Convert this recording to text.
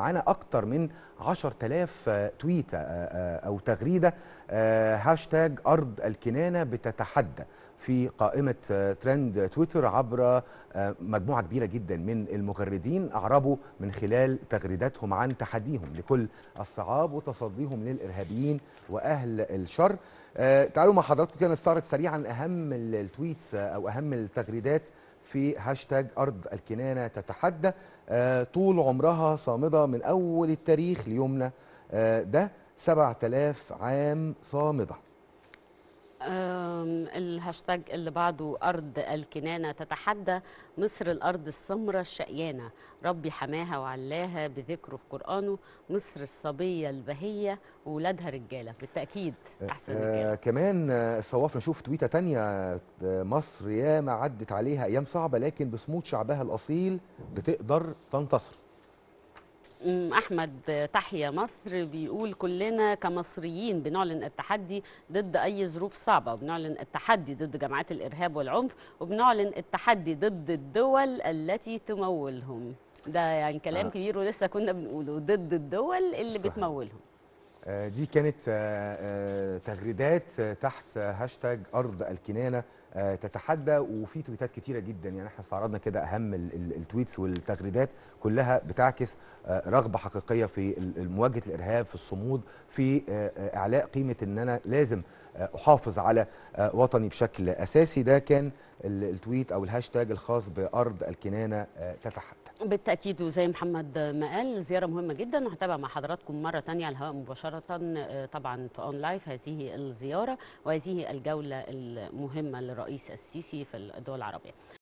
معانا اكتر من 10000 تويت آه، آه، او تغريده آه، هاشتاج ارض الكنانه بتتحدى في قائمه ترند تويتر عبر مجموعه كبيره جدا من المغردين اعربوا من خلال تغريداتهم عن تحديهم لكل الصعاب وتصديهم للارهابيين واهل الشر تعالوا مع حضراتكم كده نستعرض سريعا اهم التويتس او اهم التغريدات في هاشتاج أرض الكنانة تتحدى آه، طول عمرها صامدة من أول التاريخ ليومنا آه، ده 7000 عام صامده الهاشتاج اللي بعده أرض الكنانة تتحدى مصر الأرض السمرة الشقيانة ربي حماها وعلاها بذكره في قرآنه مصر الصبية البهية وولادها رجالة بالتأكيد أه، أحسن رجالة آه كمان الصواف نشوف تويتة تانية مصر ياما عدت عليها أيام صعبة لكن بصمود شعبها الأصيل بتقدر تنتصر احمد تحيا مصر بيقول كلنا كمصريين بنعلن التحدي ضد اي ظروف صعبه وبنعلن التحدي ضد جماعات الارهاب والعنف وبنعلن التحدي ضد الدول التي تمولهم ده يعني كلام آه. كبير ولسه كنا بنقوله ضد الدول اللي صح. بتمولهم آه دي كانت آه, آه، تغريدات تحت هاشتاج ارض الكنانه آه، تتحدى وفي تويتات كتيره جدا يعني احنا استعرضنا كده اهم التويتس والتغريدات كلها بتعكس آه، رغبه حقيقيه في مواجهه الارهاب في الصمود في آه، اعلاء قيمه ان انا لازم احافظ على وطني بشكل اساسي ده كان التويت او الهاشتاج الخاص بارض الكنانه تتحدى بالتأكيد وزي محمد ما قال زيارة مهمة جدا هتابع مع حضراتكم مرة تانية على الهواء مباشرة آه، طبعا في أون لايف هذه الزيارة وهذه الجولة المهمة للرئيس السيسي في الدول العربية